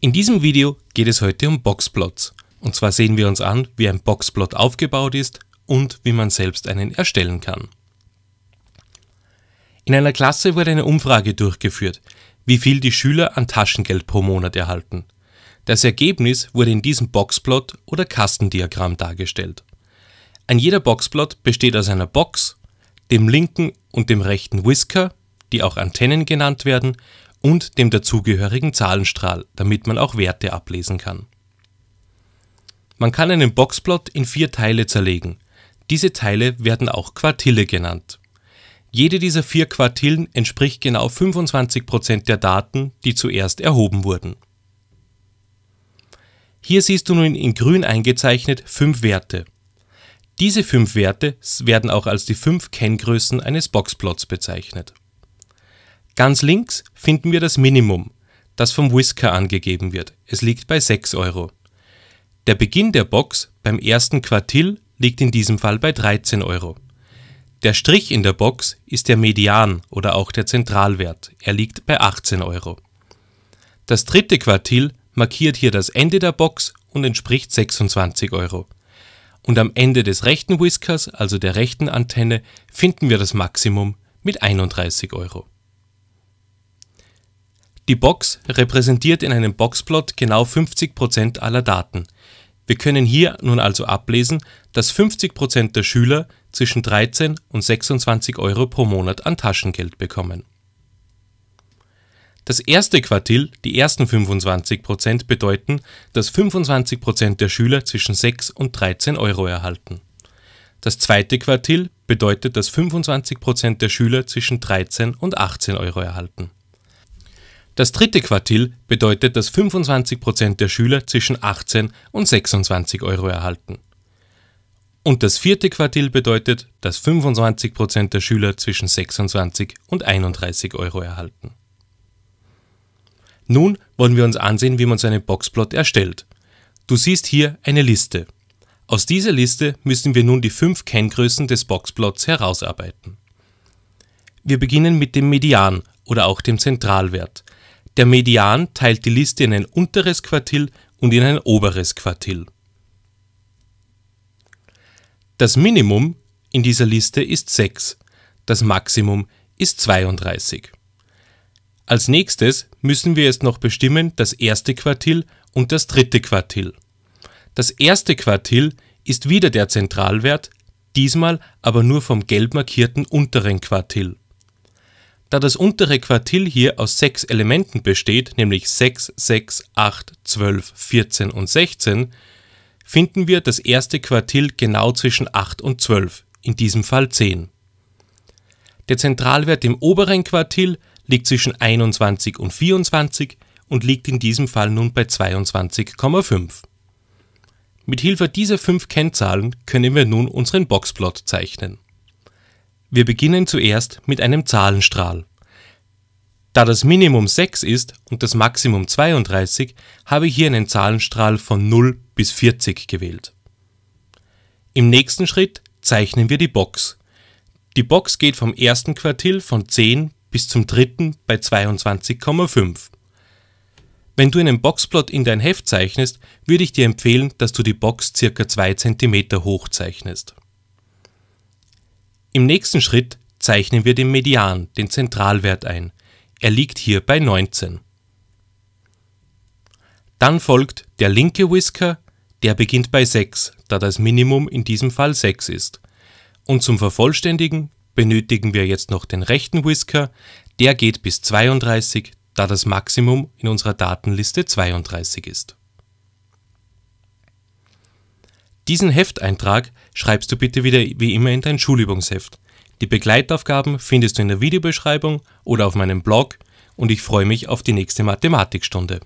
In diesem Video geht es heute um Boxplots. Und zwar sehen wir uns an, wie ein Boxplot aufgebaut ist und wie man selbst einen erstellen kann. In einer Klasse wurde eine Umfrage durchgeführt, wie viel die Schüler an Taschengeld pro Monat erhalten. Das Ergebnis wurde in diesem Boxplot oder Kastendiagramm dargestellt. Ein jeder Boxplot besteht aus einer Box, dem linken und dem rechten Whisker, die auch Antennen genannt werden, und dem dazugehörigen Zahlenstrahl, damit man auch Werte ablesen kann. Man kann einen Boxplot in vier Teile zerlegen. Diese Teile werden auch Quartile genannt. Jede dieser vier Quartilen entspricht genau 25% der Daten, die zuerst erhoben wurden. Hier siehst du nun in grün eingezeichnet fünf Werte. Diese fünf Werte werden auch als die fünf Kenngrößen eines Boxplots bezeichnet. Ganz links finden wir das Minimum, das vom Whisker angegeben wird, es liegt bei 6 Euro. Der Beginn der Box beim ersten Quartil liegt in diesem Fall bei 13 Euro. Der Strich in der Box ist der Median oder auch der Zentralwert, er liegt bei 18 Euro. Das dritte Quartil markiert hier das Ende der Box und entspricht 26 Euro. Und am Ende des rechten Whiskers, also der rechten Antenne, finden wir das Maximum mit 31 Euro. Die Box repräsentiert in einem Boxplot genau 50% aller Daten. Wir können hier nun also ablesen, dass 50% der Schüler zwischen 13 und 26 Euro pro Monat an Taschengeld bekommen. Das erste Quartil, die ersten 25% bedeuten, dass 25% der Schüler zwischen 6 und 13 Euro erhalten. Das zweite Quartil bedeutet, dass 25% der Schüler zwischen 13 und 18 Euro erhalten. Das dritte Quartil bedeutet, dass 25 der Schüler zwischen 18 und 26 Euro erhalten. Und das vierte Quartil bedeutet, dass 25 der Schüler zwischen 26 und 31 Euro erhalten. Nun wollen wir uns ansehen, wie man so einen Boxplot erstellt. Du siehst hier eine Liste. Aus dieser Liste müssen wir nun die fünf Kenngrößen des Boxplots herausarbeiten. Wir beginnen mit dem Median oder auch dem Zentralwert. Der Median teilt die Liste in ein unteres Quartil und in ein oberes Quartil. Das Minimum in dieser Liste ist 6, das Maximum ist 32. Als nächstes müssen wir jetzt noch bestimmen das erste Quartil und das dritte Quartil. Das erste Quartil ist wieder der Zentralwert, diesmal aber nur vom gelb markierten unteren Quartil. Da das untere Quartil hier aus sechs Elementen besteht, nämlich 6, 6, 8, 12, 14 und 16, finden wir das erste Quartil genau zwischen 8 und 12, in diesem Fall 10. Der Zentralwert im oberen Quartil liegt zwischen 21 und 24 und liegt in diesem Fall nun bei 22,5. Mit Hilfe dieser fünf Kennzahlen können wir nun unseren Boxplot zeichnen. Wir beginnen zuerst mit einem Zahlenstrahl. Da das Minimum 6 ist und das Maximum 32, habe ich hier einen Zahlenstrahl von 0 bis 40 gewählt. Im nächsten Schritt zeichnen wir die Box. Die Box geht vom ersten Quartil von 10 bis zum dritten bei 22,5. Wenn du einen Boxplot in dein Heft zeichnest, würde ich dir empfehlen, dass du die Box ca. 2 cm hoch zeichnest. Im nächsten Schritt zeichnen wir den Median, den Zentralwert ein. Er liegt hier bei 19. Dann folgt der linke Whisker, der beginnt bei 6, da das Minimum in diesem Fall 6 ist. Und zum Vervollständigen benötigen wir jetzt noch den rechten Whisker, der geht bis 32, da das Maximum in unserer Datenliste 32 ist. Diesen Hefteintrag schreibst du bitte wieder wie immer in dein Schulübungsheft. Die Begleitaufgaben findest du in der Videobeschreibung oder auf meinem Blog und ich freue mich auf die nächste Mathematikstunde.